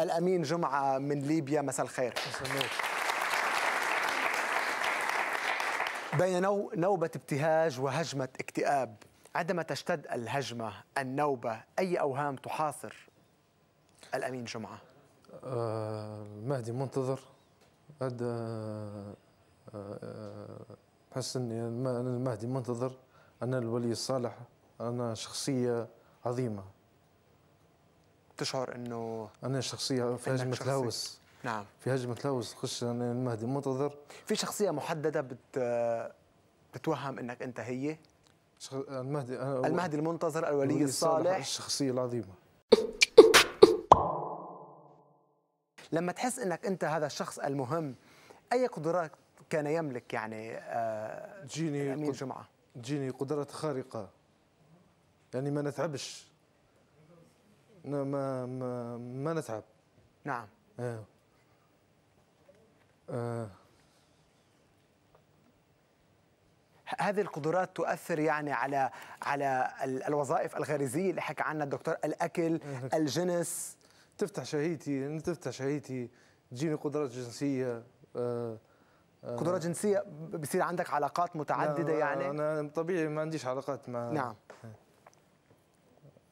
الأمين جمعة من ليبيا مساء الخير بين نوبة ابتهاج وهجمة اكتئاب عندما تشتد الهجمة النوبة أي أوهام تحاصر الأمين جمعة؟ آه مهدي منتظر أد بحس آه آه أني أنا المهدي منتظر أنا الولي الصالح أنا شخصية عظيمة تشعر انه انا شخصيه في هجمه تلوث نعم في هجمه تلوث خش المهدي منتظر في شخصيه محدده بت بتوهم انك انت هي شخ... المهدي أنا المهدي المنتظر الولي الصالح الشخصيه العظيمه لما تحس انك انت هذا الشخص المهم اي قدرات كان يملك يعني آه جيني امين قد... جمعه جيني قدرات خارقه يعني ما نتعبش ما ما, ما نتعب نعم ايه آه. آه. هذه القدرات تؤثر يعني على على الوظائف الغريزيه اللي حكى عنها الدكتور الاكل الجنس تفتح شهيتي تفتح شهيتي تجيني قدرات جنسيه آه. آه قدرات جنسيه بصير عندك علاقات متعدده يعني انا طبيعي ما عنديش علاقات مع نعم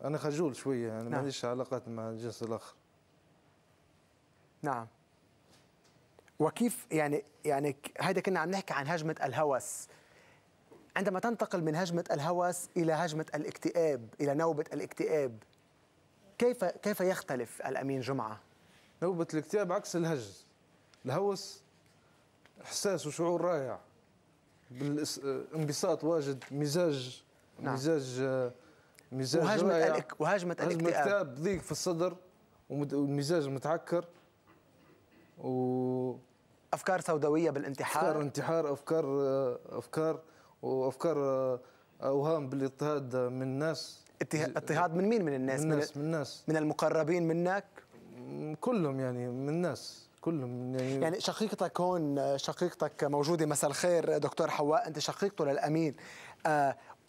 انا خجول شويه يعني نعم. عنديش علاقات مع الجنس الاخر نعم وكيف يعني يعني هيدا كنا عم نحكي عن هجمه الهوس عندما تنتقل من هجمه الهوس الى هجمه الاكتئاب الى نوبه الاكتئاب كيف كيف يختلف الامين جمعه نوبه الاكتئاب عكس الهجز الهوس احساس وشعور رائع بالانبساط آه، واجد مزاج نعم. مزاج آه، مزاج وهاجمت عليك وهاجمت عليك ضيق في الصدر ومزاج متعكر و افكار سوداويه بالانتحار افكار انتحار افكار افكار وافكار آه، اوهام بالاضطهاد من الناس اضطهاد من مين من الناس من الناس من الناس من المقربين منك كلهم يعني من الناس كلهم يعني يعني شقيقتك هون شقيقتك موجوده مساء الخير دكتور حواء انت شقيقته للامين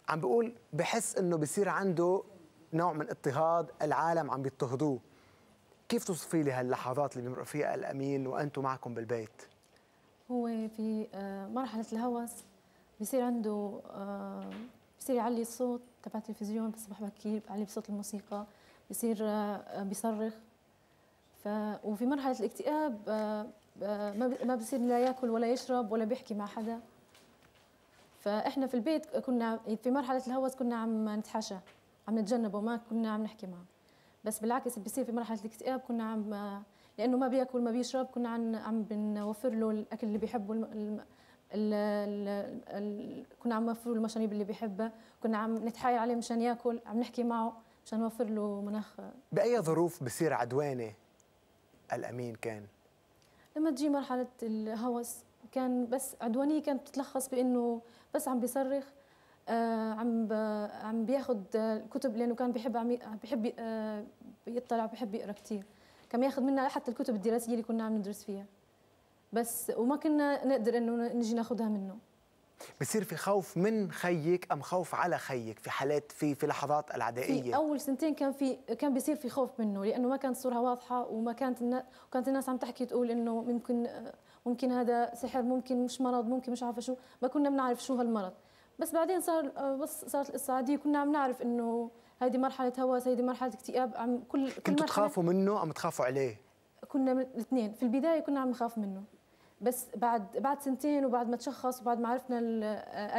عم بقول بحس انه بصير عنده نوع من اضطهاد العالم عم بيضطهدوه كيف توصفي لي هاللحظات اللي بيمرق فيها الامين وانتم معكم بالبيت هو في آه، مرحله الهوس بصير عنده آه، بصير يعلي الصوت تبع التلفزيون بصبح بكير بعلي بصوت الموسيقى بصير آه، بيصرخ ف وفي مرحله الاكتئاب ما بصير لا ياكل ولا يشرب ولا بيحكي مع حدا فاحنا في البيت كنا في مرحله الهوس كنا عم نتحاشى عم نتجنبه ما كنا عم نحكي معه بس بالعكس بصير في مرحله الاكتئاب كنا عم لانه ما بياكل ما بيشرب كنا عم عم بنوفر له الاكل اللي بيحبه الـ الـ الـ الـ كنا عم نوفر له المشاريب اللي بيحبها كنا عم نتحايل عليه مشان ياكل عم نحكي معه مشان نوفر له مناخ باي ظروف بصير عدواني الامين كان لما تجي مرحله الهوس كان بس عدوانيه كانت تتلخص بانه بس عم بيصرخ آه، عم عم بياخذ الكتب لانه كان بيحب عم بيحب آه، يطلع بيحب يقرا كثير كان ياخذ منا حتى الكتب الدراسيه اللي كنا عم ندرس فيها بس وما كنا نقدر انه نجي ناخذها منه بصير في خوف من خيك ام خوف على خيك في حالات في في لحظات العدائيه في اول سنتين كان في كان بيصير في خوف منه لانه ما كانت الصوره واضحه وما كانت النا... كانت الناس عم تحكي تقول انه ممكن ممكن هذا سحر ممكن مش مرض ممكن مش عارفه شو ما كنا بنعرف شو هالمرض بس بعدين صار بس صارت القصه عاديه كنا عم نعرف انه هذه مرحله هوس هذه مرحله اكتئاب عم كل كنتوا تخافوا منه ام تخافوا عليه كنا الاثنين في البدايه كنا عم نخاف منه بس بعد بعد سنتين وبعد ما تشخص وبعد ما عرفنا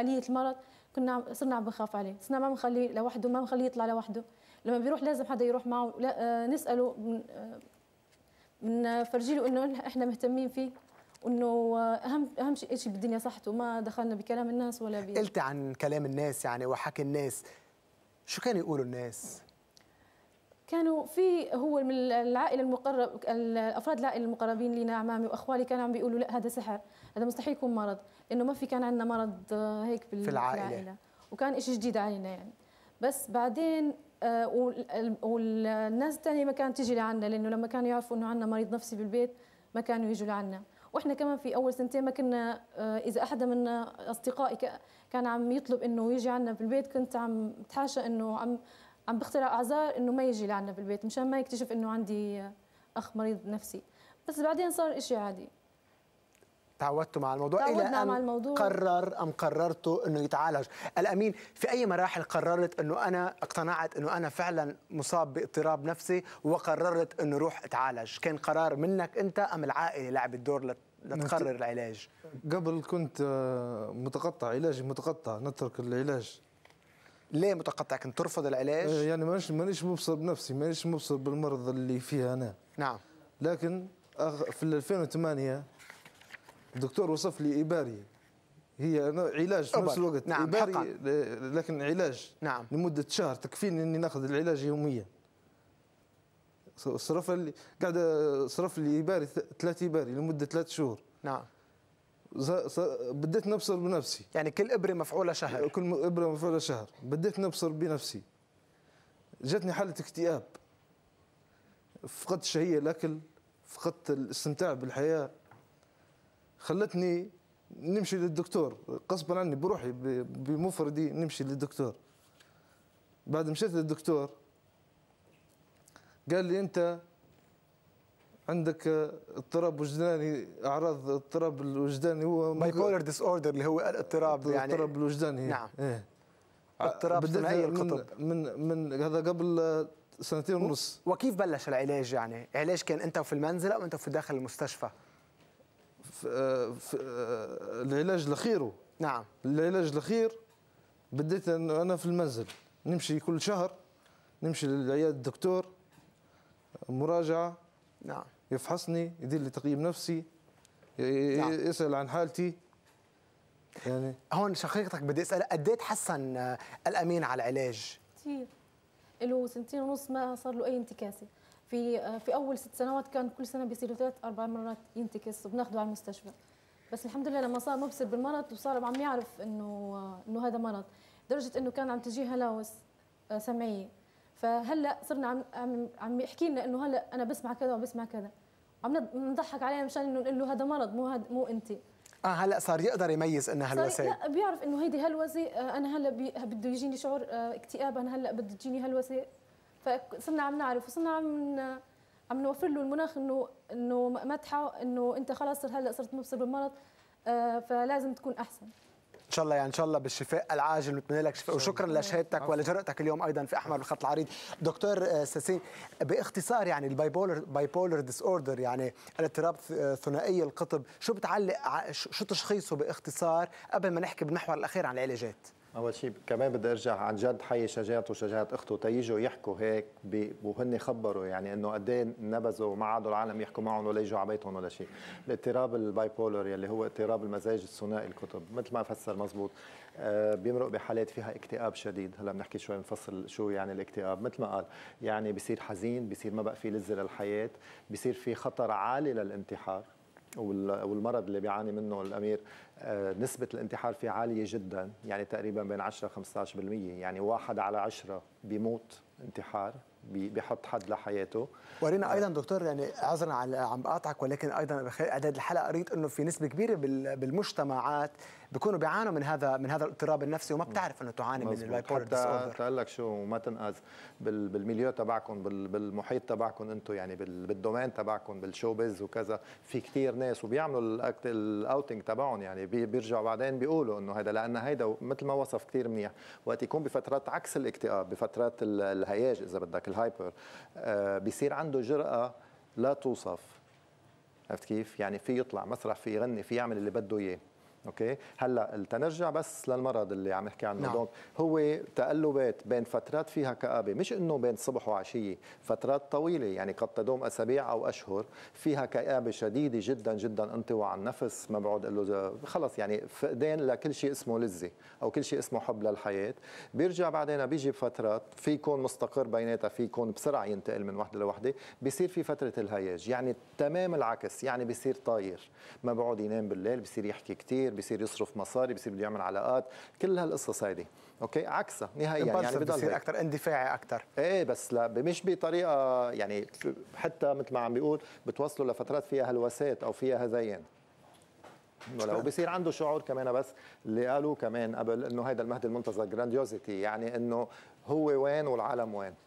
آلية المرض كنا صرنا عم بنخاف عليه صرنا ما بنخليه لوحده ما بنخليه يطلع لوحده لما بيروح لازم حدا يروح معه لا آه، نساله آه، بنفرجي له انه احنا مهتمين فيه وانه آه، اهم اهم شيء شيء بالدنيا صحته ما دخلنا بكلام الناس ولا بي قلت عن كلام الناس يعني وحكي الناس شو كانوا يقولوا الناس كانوا في هو من العائله المقرب الافراد العائله المقربين لنا اعمامي واخوالي كانوا عم بيقولوا لا هذا سحر هذا مستحيل يكون مرض لانه ما في كان عندنا مرض آه، هيك في العائله, العائلة. وكان شيء جديد علينا يعني بس بعدين آه، والناس الثانيه ما كانت تيجي لعنا لانه لما كانوا يعرفوا انه عندنا مريض نفسي بالبيت ما كانوا يجوا لعنا واحنا كمان في اول سنتين ما كنا آه، اذا احد من اصدقائي كان عم يطلب انه يجي عنا بالبيت كنت عم تحاشى انه عم عم بخترع اعذار انه ما يجي لعنا بالبيت مشان ما يكتشف انه عندي اخ مريض نفسي بس بعدين صار إشي عادي تعودتوا مع الموضوع الى ان مع الموضوع. قرر ام قررتوا انه يتعالج الامين في اي مراحل قررت انه انا اقتنعت انه انا فعلا مصاب باضطراب نفسي وقررت انه روح اتعالج كان قرار منك انت ام العائله لعبت دور نعم، لتقرر العلاج قبل كنت آه، متقطع علاجي متقطع نترك العلاج ليه متقطع كنت ترفض العلاج إيه، يعني مانيش مانيش مبصر بنفسي مانيش مبصر بالمرض اللي فيها انا نعم لكن في 2008 الدكتور وصف لي اباري هي علاج في نفس الوقت نعم إباري حقا. لكن علاج نعم لمده شهر تكفيني اني ناخذ العلاج يوميا صرف لي قاعد صرف لي اباري ثلاث اباري لمده ثلاث شهور نعم بديت نبصر بنفسي يعني كل ابره مفعوله شهر كل ابره مفعوله شهر بديت نبصر بنفسي جاتني حاله اكتئاب فقدت الشهيه الاكل فقدت الاستمتاع بالحياه خلتني نمشي للدكتور قصبا عني بروحي بمفردي نمشي للدكتور بعد مشيت للدكتور قال لي انت عندك اضطراب وجداني اعراض اضطراب الوجداني هو باي بولر ديس اوردر اللي هو الاضطراب يعني اضطراب الوجداني نعم إيه. اضطراب ثنائي القطب من من هذا قبل سنتين ونص وكيف بلش العلاج يعني؟ علاج كان انت في المنزل او انت في داخل المستشفى؟ في في العلاج الاخير نعم العلاج الاخير بديت انا في المنزل نمشي كل شهر نمشي للعياده الدكتور مراجعه نعم يفحصني يدير لي تقييم نفسي نعم. يسال عن حالتي يعني هون شقيقتك بدي اسال قد ايه تحسن آه، الامين على العلاج؟ كثير له سنتين ونص ما صار له اي انتكاسه في آه، في اول ست سنوات كان كل سنه بيصير ثلاث اربع مرات ينتكس وبناخده على المستشفى بس الحمد لله لما صار مبصر بالمرض وصار عم يعرف انه آه، انه هذا مرض لدرجه انه كان عم تجيه هلاوس سمعيه فهلا صرنا عم عم عم يحكي لنا انه هلا انا بسمع كذا وبسمع كذا عم نضحك علينا مشان انه نقول له هذا مرض مو هذا مو انت اه هلا صار يقدر يميز انها هلوسه لا بيعرف انه هيدي هلوسه آه، انا هلا بده يجيني شعور آه، اكتئاب انا هلا بده تجيني هلوسه فصرنا عم نعرف وصرنا عم عم نوفر له المناخ انه انه ما تحا انه انت خلاص هلا صرت مبصر بالمرض آه، فلازم تكون احسن شاء الله يعني ان شاء الله بالشفاء العاجل نتمنى لك شفاء وشكرا لشهادتك ولجرأتك اليوم ايضا في احمر الخط العريض دكتور آه، ساسين باختصار يعني باي بولر ديس اوردر يعني الاضطراب آه، ثنائي القطب شو بتعلق شو تشخيصه باختصار قبل ما نحكي بالمحور الاخير عن العلاجات اول شيء كمان بدي ارجع عن جد حي شجاعته وشجاعه اخته تيجوا يحكوا هيك وهن خبروا يعني انه قد ايه نبذوا وما عادوا العالم يحكوا معهم ولا يجوا على بيتهم ولا شيء، الاضطراب البايبولر يلي هو اضطراب المزاج الثنائي الكتب مثل ما فسر مزبوط آه، بيمرق بحالات فيها اكتئاب شديد، هلا بنحكي شوي نفصل شو يعني الاكتئاب، مثل ما قال يعني بصير حزين، بصير ما بقى في لذه للحياه، بصير في خطر عالي للانتحار والمرض اللي بيعاني منه الامير آه، نسبه الانتحار فيه عاليه جدا يعني تقريبا بين 10 15% يعني واحد على 10 بيموت انتحار بيحط حد لحياته ورينا ايضا دكتور يعني عذرا على عم بقاطعك ولكن ايضا اعداد الحلقه قريت انه في نسبه كبيره بالمجتمعات بيكونوا بيعانوا من هذا من هذا الاضطراب النفسي وما بتعرف انه تعاني من البايبولار ديس تقول لك شو ما تنقذ بالمليو تبعكم بالمحيط تبعكم انتم يعني بالدومين تبعكم بالشوبز وكذا في كثير ناس وبيعملوا الاكت الاوتنج تبعهم يعني بيرجعوا بعدين بيقولوا انه هذا لان هيدا مثل ما وصف كثير منيح وقت يكون بفترات عكس الاكتئاب بفترات الهياج اذا بدك الهايبر آه، بيصير عنده جرأة لا توصف عرفت كيف؟ يعني في يطلع مسرح في يغني في يعمل اللي بده اياه اوكي هلا التنجع بس للمرض اللي عم نحكي عنه نعم. هو تقلبات بين فترات فيها كآبه مش انه بين صبح وعشيه فترات طويله يعني قد تدوم اسابيع او اشهر فيها كآبه شديده جدا جدا انطواء عن النفس ما بعود له خلص يعني فقدان لكل شيء اسمه لذه او كل شيء اسمه حب للحياه بيرجع بعدين بيجي بفترات في يكون مستقر بيناتها في يكون بسرعه ينتقل من وحده لوحده بيصير في فتره الهياج يعني تمام العكس يعني بيصير طاير ما بعود ينام بالليل بيصير يحكي كثير بصير يصرف مصاري بصير بده يعمل علاقات كل هالقصص هيدي اوكي عكسها نهائيا يعني بضل بيصير اكثر اندفاعي اكثر ايه بس لا مش بطريقه يعني حتى مثل ما عم بيقول بتوصلوا لفترات فيها هلوسات او فيها هذين ولو وبصير عنده شعور كمان بس اللي قالوا كمان قبل انه هيدا المهدي المنتظر جرانديوزيتي يعني انه هو وين والعالم وين